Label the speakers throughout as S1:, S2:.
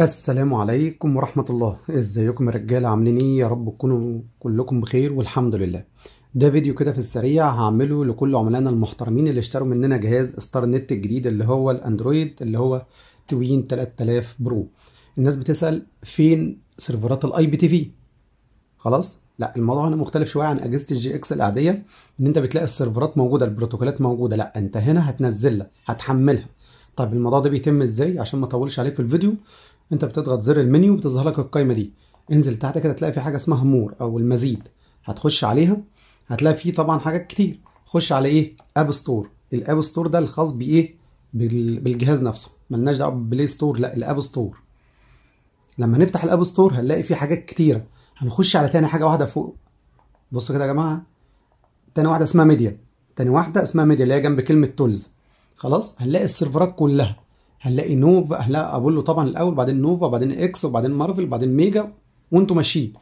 S1: السلام عليكم ورحمة الله ازيكم يا رجالة عاملين ايه يا رب تكونوا كلكم بخير والحمد لله ده فيديو كده في السريع هعمله لكل عملائنا المحترمين اللي اشتروا مننا جهاز ستار نت الجديد اللي هو الاندرويد اللي هو توين 3000 برو الناس بتسأل فين سيرفرات الاي بي تي في خلاص لا الموضوع هنا مختلف شويه عن اجهزه الجي اكس العاديه ان انت بتلاقي السيرفرات موجوده البروتوكولات موجوده لا انت هنا هتنزلها هتحملها طيب الموضوع ده بيتم ازاي عشان ما اطولش عليكم الفيديو انت بتضغط زر المنيو بتظهر لك القايمه دي انزل تحت كده تلاقي في حاجه اسمها مور او المزيد هتخش عليها هتلاقي فيه طبعا حاجات كتير خش على ايه اب ستور الاب ستور ده الخاص بايه بالجهاز نفسه ملناش دعوه بالبلاي ستور لا الاب ستور لما نفتح الاب ستور هنلاقي فيه حاجات كتيره هنخش على تاني حاجه واحده فوق بصوا كده يا جماعه تاني واحده اسمها ميديا تاني واحده اسمها ميديا اللي هي جنب كلمه تولز خلاص هنلاقي السيرفرات كلها هنلاقي نوفا هنلاقي ابولو طبعا الاول بعدين نوفا بعدين اكس وبعدين مارفل بعدين ميجا وانتوا ماشيين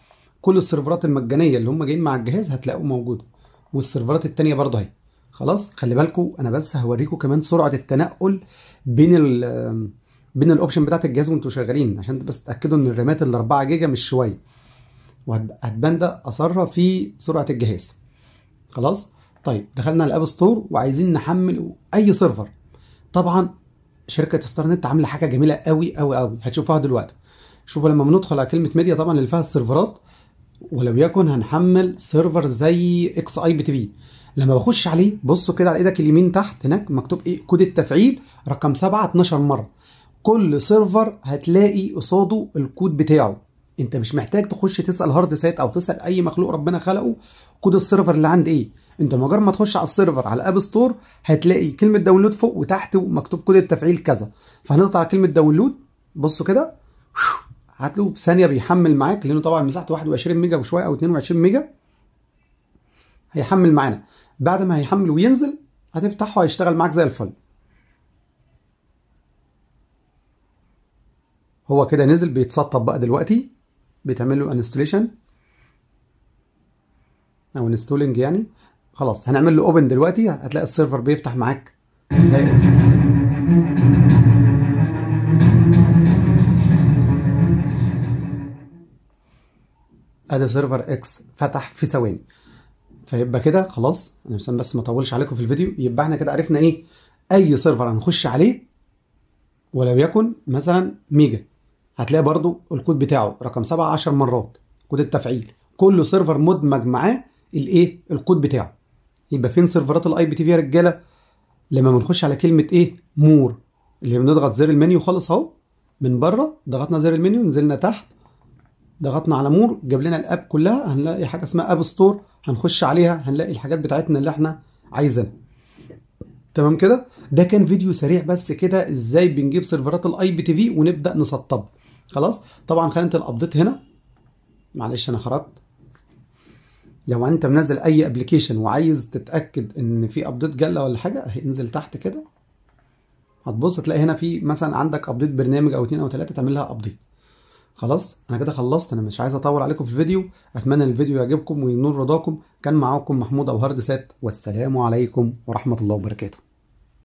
S1: كل السيرفرات المجانيه اللي هم جايين مع الجهاز هتلاقوه موجوده والسيرفرات الثانيه برضه اهي خلاص خلي بالكم انا بس هوريكم كمان سرعه التنقل بين الـ بين الاوبشن بتاعت الجهاز وانتوا شغالين عشان بس تتاكدوا ان الرامات ال 4 جيجا مش شويه وهتبان ده اثرها في سرعه الجهاز خلاص طيب دخلنا الاب ستور وعايزين نحمل اي سيرفر طبعا شركه ستار نت عامله حاجه جميله قوي قوي قوي هتشوفوها دلوقتي شوفوا لما بندخل على كلمه ميديا طبعا اللي فيها السيرفرات ولو يكن هنحمل سيرفر زي اكس اي بي تي في لما بخش عليه بصوا كده على ايدك اليمين تحت هناك مكتوب ايه كود التفعيل رقم 7 12 مره كل سيرفر هتلاقي قصاده الكود بتاعه انت مش محتاج تخش تسال هارد سايت او تسال اي مخلوق ربنا خلقه كود السيرفر اللي عند ايه انت مجرد ما تخش على السيرفر على الاب ستور هتلاقي كلمه داونلود فوق وتحت ومكتوب كود التفعيل كذا فهنضغط على كلمه داونلود بصوا كده هتلاقوه في ثانيه بيحمل معاك لانه طبعا مساحته 21 ميجا وشويه او 22 ميجا هيحمل معانا بعد ما هيحمل وينزل هتفتحه هيشتغل معاك زي الفل هو كده نزل بيتسطب بقى دلوقتي بتعمل له انستليشن او انستولنج يعني خلاص هنعمل له اوبن دلوقتي هتلاقي السيرفر بيفتح معاك ازاي ادي سيرفر اكس فتح في ثواني فيبقى كده خلاص انا عشان بس ما اطولش عليكم في الفيديو يبقى احنا كده عرفنا ايه اي سيرفر هنخش عليه ولو يكن مثلا ميجا هتلاقي برضو الكود بتاعه رقم 7 10 مرات كود التفعيل كل سيرفر مدمج معاه الايه الكود بتاعه يبقى فين سيرفرات الاي بي تي في يا رجاله لما بنخش على كلمه ايه مور اللي بنضغط زر المنيو خالص اهو من بره ضغطنا زر المنيو نزلنا تحت ضغطنا على مور جاب لنا الاب كلها هنلاقي حاجه اسمها اب ستور هنخش عليها هنلاقي الحاجات بتاعتنا اللي احنا عايزينها تمام كده ده كان فيديو سريع بس كده ازاي بنجيب سيرفرات الاي بي تي في ونبدا نسطبها خلاص طبعا خانه الابديت هنا معلش انا خرجت لو انت منزل اي ابلكيشن وعايز تتاكد ان في ابديت جاله ولا حاجه هينزل تحت كده هتبص تلاقي هنا في مثلا عندك ابديت برنامج او اتنين او تلاته تعمل لها ابديت خلاص انا كده خلصت انا مش عايز اطول عليكم في الفيديو اتمنى الفيديو يعجبكم وينور رضاكم كان معاكم محمود او هارد سات والسلام عليكم ورحمه الله وبركاته